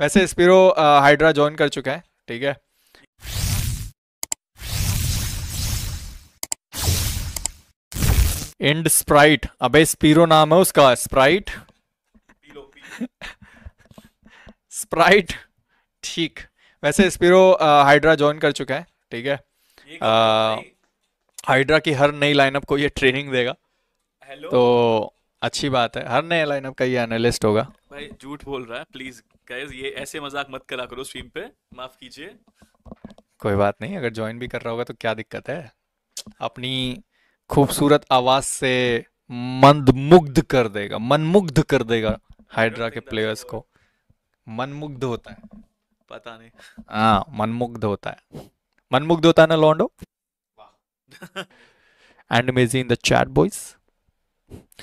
वैसे स्पिरो hydra join कर चुका है ठीक है एंड स्प्राइट अबे स्पीरो नाम है उसका स्प्राइट स्प्राइट ठीक वैसे स्पीरो हाइड्रा ज्वाइन कर चुका है ठीक है हाइड्रा की हर नई लाइनअप को ये ट्रेनिंग देगा Hello? तो अच्छी बात है हर नए लाइनअप का ये एनालिस्ट होगा भाई झूठ बोल रहा है प्लीज गाइस ये ऐसे मजाक मत करा करो स्ट्रीम पे माफ कीजिए कोई बात नहीं अगर ज्वाइन भी कर रहा होगा तो क्या दिक्कत है अपनी खूबसूरत आवाज से मंदमुग्ध कर देगा मनमुग्ध कर देगा हाइड्रा के प्लेयर्स को मनमुग्ध होता है पता नहीं हाँ मनमुग्ध होता है मनमुग्ध होता है ना लॉन्डो एंड मेजी इन द चैट बॉयज